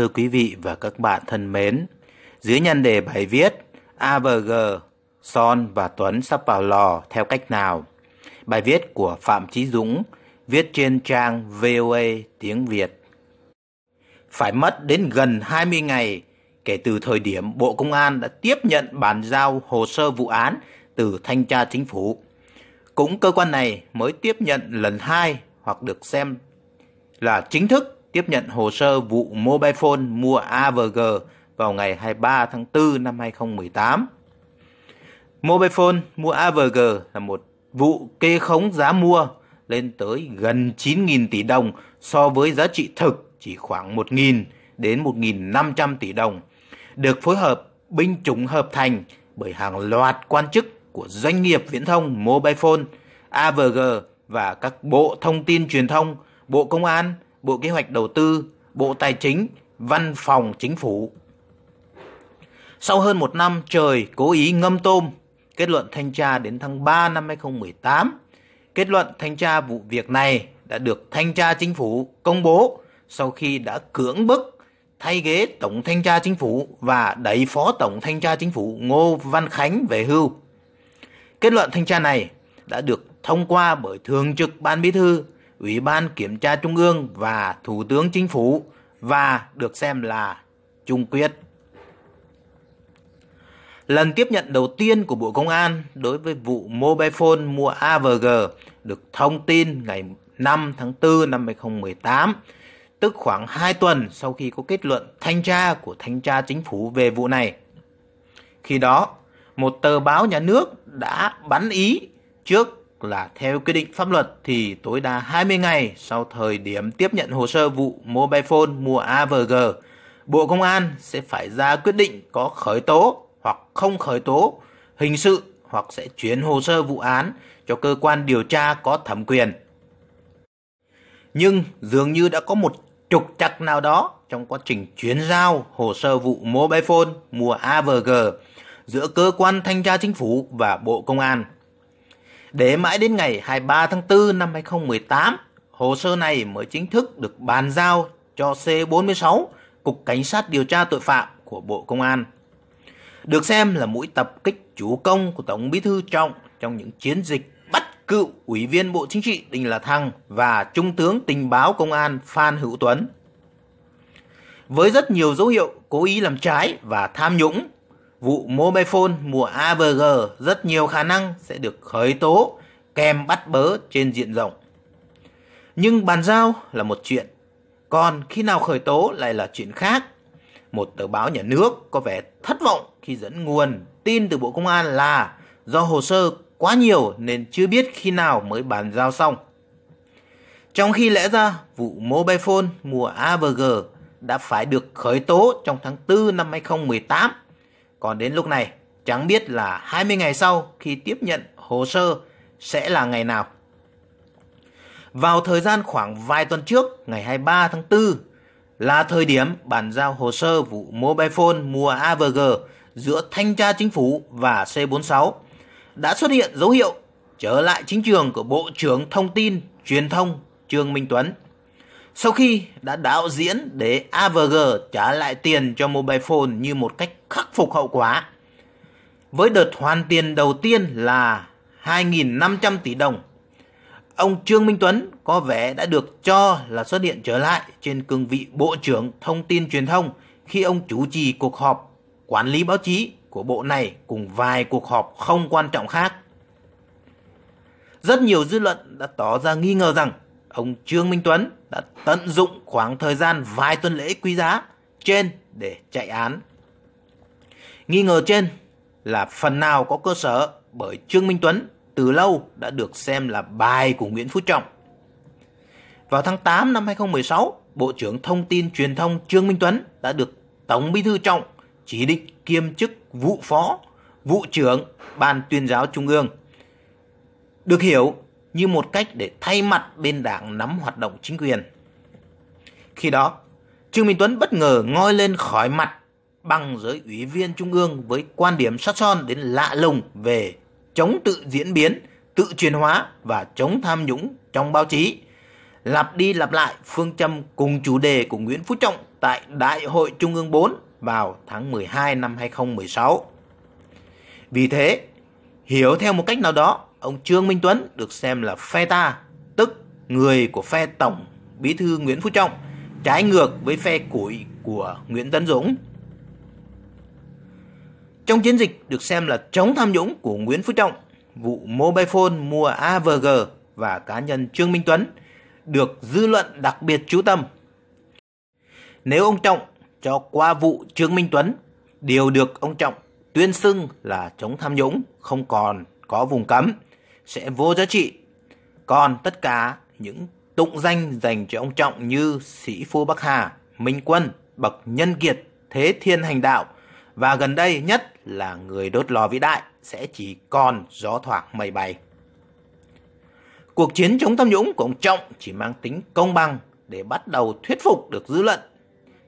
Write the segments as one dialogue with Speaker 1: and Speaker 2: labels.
Speaker 1: Thưa quý vị và các bạn thân mến, dưới nhân đề bài viết AVG, Son và Tuấn sắp vào lò theo cách nào? Bài viết của Phạm Chí Dũng viết trên trang VOA tiếng Việt. Phải mất đến gần 20 ngày kể từ thời điểm Bộ Công an đã tiếp nhận bàn giao hồ sơ vụ án từ Thanh tra Chính phủ. Cũng cơ quan này mới tiếp nhận lần hai hoặc được xem là chính thức tiếp nhận hồ sơ vụ mobile phone mua AVG vào ngày 23 tháng 4 năm 2018. Mobile phone mua AVG là một vụ kê khống giá mua lên tới gần 9.000 tỷ đồng so với giá trị thực chỉ khoảng 1.000 đến 1.500 tỷ đồng, được phối hợp binh chủng hợp thành bởi hàng loạt quan chức của doanh nghiệp viễn thông Mobile Phone, AVG và các bộ thông tin truyền thông, bộ công an, Bộ Kế hoạch Đầu tư, Bộ Tài chính, Văn phòng Chính phủ. Sau hơn một năm trời cố ý ngâm tôm, kết luận thanh tra đến tháng 3 năm 2018, kết luận thanh tra vụ việc này đã được thanh tra chính phủ công bố sau khi đã cưỡng bức thay ghế tổng thanh tra chính phủ và đẩy phó tổng thanh tra chính phủ Ngô Văn Khánh về hưu. Kết luận thanh tra này đã được thông qua bởi thường trực ban bí thư Ủy ban Kiểm tra Trung ương và Thủ tướng Chính phủ và được xem là trung quyết. Lần tiếp nhận đầu tiên của Bộ Công an đối với vụ mobile phone mua AVG được thông tin ngày 5 tháng 4 năm 2018, tức khoảng 2 tuần sau khi có kết luận thanh tra của thanh tra chính phủ về vụ này. Khi đó, một tờ báo nhà nước đã bắn ý trước là theo quy định pháp luật thì tối đa 20 ngày sau thời điểm tiếp nhận hồ sơ vụ mobile phone mua AVG, Bộ Công an sẽ phải ra quyết định có khởi tố hoặc không khởi tố hình sự hoặc sẽ chuyển hồ sơ vụ án cho cơ quan điều tra có thẩm quyền. Nhưng dường như đã có một trục trặc nào đó trong quá trình chuyển giao hồ sơ vụ mobile phone mua AVG giữa cơ quan thanh tra chính phủ và Bộ Công an. Để mãi đến ngày 23 tháng 4 năm 2018, hồ sơ này mới chính thức được bàn giao cho C46, Cục Cảnh sát điều tra tội phạm của Bộ Công an. Được xem là mũi tập kích chủ công của Tổng Bí thư Trọng trong những chiến dịch bắt cựu Ủy viên Bộ Chính trị Đinh La Thăng và Trung tướng Tình báo Công an Phan Hữu Tuấn. Với rất nhiều dấu hiệu cố ý làm trái và tham nhũng vụ mobile phone mùa AVG rất nhiều khả năng sẽ được khởi tố kèm bắt bớ trên diện rộng. Nhưng bàn giao là một chuyện, còn khi nào khởi tố lại là chuyện khác. Một tờ báo nhà nước có vẻ thất vọng khi dẫn nguồn tin từ Bộ Công an là do hồ sơ quá nhiều nên chưa biết khi nào mới bàn giao xong. Trong khi lẽ ra vụ Mobile Phone mùa AVG đã phải được khởi tố trong tháng 4 năm 2018 còn đến lúc này, chẳng biết là 20 ngày sau khi tiếp nhận hồ sơ sẽ là ngày nào. Vào thời gian khoảng vài tuần trước, ngày 23 tháng 4, là thời điểm bàn giao hồ sơ vụ mobile phone mua AVG giữa thanh tra chính phủ và C46 đã xuất hiện dấu hiệu trở lại chính trường của Bộ trưởng Thông tin Truyền thông Trương Minh Tuấn. Sau khi đã đạo diễn để AVG trả lại tiền cho mobile phone như một cách khắc phục hậu quả. Với đợt hoàn tiền đầu tiên là 2.500 tỷ đồng, ông Trương Minh Tuấn có vẻ đã được cho là xuất hiện trở lại trên cương vị Bộ trưởng Thông tin Truyền thông khi ông chủ trì cuộc họp quản lý báo chí của bộ này cùng vài cuộc họp không quan trọng khác. Rất nhiều dư luận đã tỏ ra nghi ngờ rằng ông Trương Minh Tuấn đã tận dụng khoảng thời gian vài tuần lễ quý giá trên để chạy án. Nghi ngờ trên là phần nào có cơ sở bởi Trương Minh Tuấn từ lâu đã được xem là bài của Nguyễn Phú Trọng. Vào tháng 8 năm 2016, Bộ trưởng Thông tin Truyền thông Trương Minh Tuấn đã được Tổng Bí thư Trọng chỉ định kiêm chức vụ phó, vụ trưởng Ban tuyên giáo Trung ương. Được hiểu như một cách để thay mặt bên đảng nắm hoạt động chính quyền. Khi đó, Trương Minh Tuấn bất ngờ ngoi lên khỏi mặt bằng giới ủy viên trung ương với quan điểm sát son đến lạ lùng về chống tự diễn biến, tự truyền hóa và chống tham nhũng trong báo chí. Lặp đi lặp lại phương châm cùng chủ đề của Nguyễn Phú Trọng tại Đại hội Trung ương 4 vào tháng 12 năm 2016. Vì thế, hiểu theo một cách nào đó, ông Trương Minh Tuấn được xem là phe ta, tức người của phe Tổng Bí thư Nguyễn Phú Trọng, trái ngược với phe củi của Nguyễn Tấn Dũng. Trong chiến dịch được xem là chống tham nhũng của Nguyễn Phú Trọng, vụ mobile phone mua AVG và cá nhân Trương Minh Tuấn được dư luận đặc biệt chú tâm. Nếu ông Trọng cho qua vụ Trương Minh Tuấn, điều được ông Trọng tuyên xưng là chống tham nhũng không còn có vùng cấm sẽ vô giá trị. Còn tất cả những tụng danh dành cho ông Trọng như Sĩ Phu Bắc Hà, Minh Quân, Bậc Nhân Kiệt, Thế Thiên Hành Đạo và gần đây nhất là người đốt lò vĩ đại sẽ chỉ còn gió thoảng mây bay. Cuộc chiến chống tham nhũng của ông Trọng chỉ mang tính công bằng để bắt đầu thuyết phục được dư luận.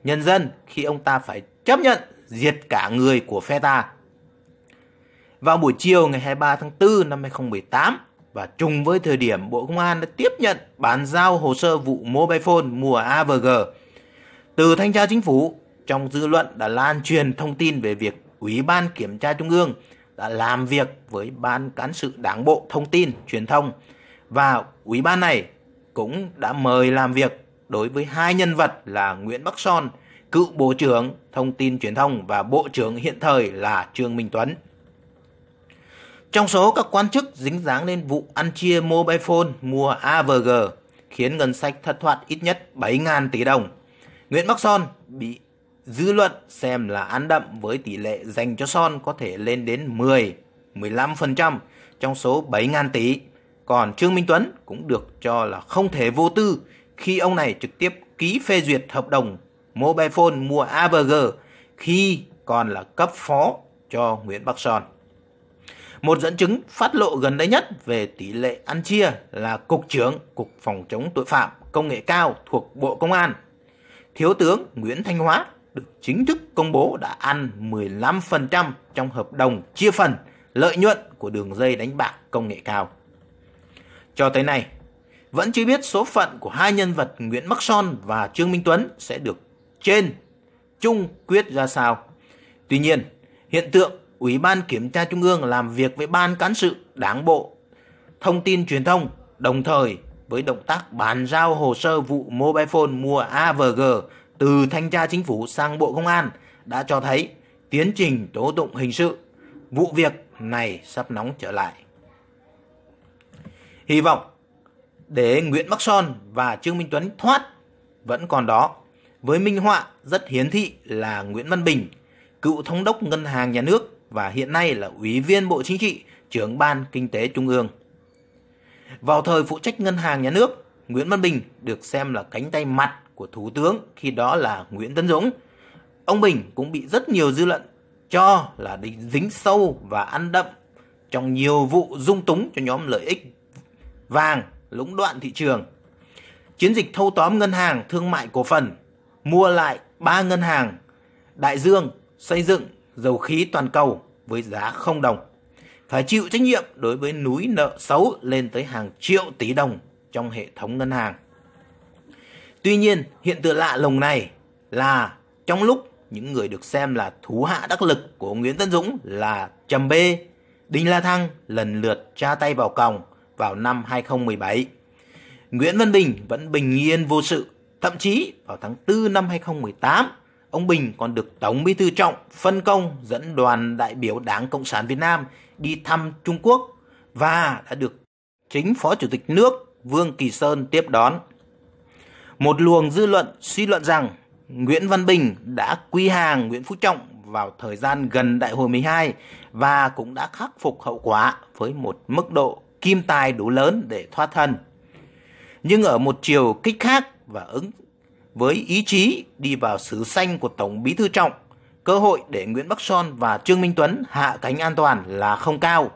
Speaker 1: Nhân dân khi ông ta phải chấp nhận diệt cả người của phe ta vào buổi chiều ngày 23 tháng 4 năm 2018 và trùng với thời điểm Bộ Công an đã tiếp nhận bàn giao hồ sơ vụ mobile phone mùa AVG. Từ thanh tra chính phủ, trong dư luận đã lan truyền thông tin về việc Ủy ban Kiểm tra Trung ương đã làm việc với Ban Cán sự Đảng Bộ Thông tin, Truyền thông và Ủy ban này cũng đã mời làm việc đối với hai nhân vật là Nguyễn Bắc Son, cựu Bộ trưởng Thông tin Truyền thông và Bộ trưởng hiện thời là Trương Minh Tuấn. Trong số các quan chức dính dáng lên vụ ăn chia mobile phone mua AVG khiến ngân sách thất thoát ít nhất 7.000 tỷ đồng. Nguyễn Bắc Son bị dư luận xem là ăn đậm với tỷ lệ dành cho Son có thể lên đến 10, 15% trong số 7.000 tỷ. Còn Trương Minh Tuấn cũng được cho là không thể vô tư khi ông này trực tiếp ký phê duyệt hợp đồng mobile phone mua AVG khi còn là cấp phó cho Nguyễn Bắc Son. Một dẫn chứng phát lộ gần đây nhất về tỷ lệ ăn chia là Cục trưởng Cục Phòng chống tội phạm công nghệ cao thuộc Bộ Công an. Thiếu tướng Nguyễn Thanh Hóa được chính thức công bố đã ăn 15% trong hợp đồng chia phần lợi nhuận của đường dây đánh bạc công nghệ cao. Cho tới nay, vẫn chưa biết số phận của hai nhân vật Nguyễn Bắc Son và Trương Minh Tuấn sẽ được trên chung quyết ra sao. Tuy nhiên, hiện tượng Ủy ban Kiểm tra Trung ương làm việc với Ban Cán sự Đảng Bộ Thông tin Truyền thông đồng thời với động tác bàn giao hồ sơ vụ mobile phone mua AVG từ Thanh tra Chính phủ sang Bộ Công an đã cho thấy tiến trình tố tụng hình sự. Vụ việc này sắp nóng trở lại. Hy vọng để Nguyễn Bắc Son và Trương Minh Tuấn thoát vẫn còn đó. Với minh họa rất hiển thị là Nguyễn Văn Bình, cựu thống đốc ngân hàng nhà nước và hiện nay là Ủy viên Bộ Chính trị, trưởng Ban Kinh tế Trung ương. Vào thời phụ trách ngân hàng nhà nước, Nguyễn Văn Bình được xem là cánh tay mặt của Thủ tướng khi đó là Nguyễn Tấn Dũng. Ông Bình cũng bị rất nhiều dư luận cho là dính sâu và ăn đậm trong nhiều vụ dung túng cho nhóm lợi ích vàng, lũng đoạn thị trường. Chiến dịch thâu tóm ngân hàng thương mại cổ phần, mua lại ba ngân hàng, Đại Dương, Xây dựng dầu khí toàn cầu với giá không đồng, phải chịu trách nhiệm đối với núi nợ xấu lên tới hàng triệu tỷ đồng trong hệ thống ngân hàng. Tuy nhiên, hiện tượng lạ lùng này là trong lúc những người được xem là thú hạ đắc lực của Nguyễn Tân Dũng là Trầm Bê, Đinh La Thăng lần lượt tra tay vào còng vào năm 2017. Nguyễn Văn Bình vẫn bình yên vô sự, thậm chí vào tháng 4 năm 2018, ông Bình còn được Tổng Bí thư Trọng phân công dẫn đoàn đại biểu Đảng Cộng sản Việt Nam đi thăm Trung Quốc và đã được chính Phó Chủ tịch nước Vương Kỳ Sơn tiếp đón. Một luồng dư luận suy luận rằng Nguyễn Văn Bình đã quy hàng Nguyễn Phú Trọng vào thời gian gần đại hội 12 và cũng đã khắc phục hậu quả với một mức độ kim tài đủ lớn để thoát thân. Nhưng ở một chiều kích khác và ứng với ý chí đi vào xứ xanh của Tổng Bí Thư Trọng, cơ hội để Nguyễn Bắc Son và Trương Minh Tuấn hạ cánh an toàn là không cao.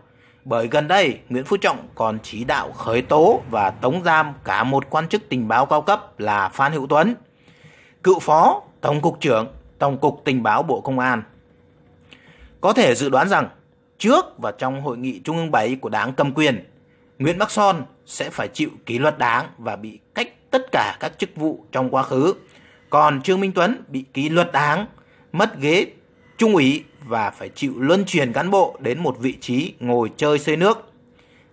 Speaker 1: Bởi gần đây, Nguyễn Phú Trọng còn chỉ đạo khởi tố và tống giam cả một quan chức tình báo cao cấp là Phan Hữu Tuấn, cựu phó Tổng cục trưởng Tổng cục Tình báo Bộ Công an. Có thể dự đoán rằng, trước và trong hội nghị Trung ương 7 của đảng cầm quyền, Nguyễn Bắc Son sẽ phải chịu kỷ luật đảng và bị cách tất cả các chức vụ trong quá khứ. Còn Trương Minh Tuấn bị kỷ luật đảng, mất ghế trung ủy và phải chịu luân chuyển cán bộ đến một vị trí ngồi chơi xây nước.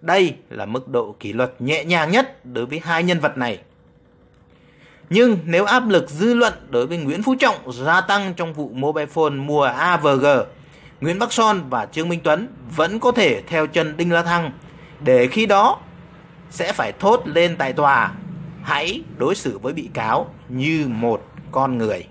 Speaker 1: Đây là mức độ kỷ luật nhẹ nhàng nhất đối với hai nhân vật này. Nhưng nếu áp lực dư luận đối với Nguyễn Phú Trọng gia tăng trong vụ mobile phone mùa AVG, Nguyễn Bắc Son và Trương Minh Tuấn vẫn có thể theo chân Đinh La Thăng – để khi đó sẽ phải thốt lên tại tòa hãy đối xử với bị cáo như một con người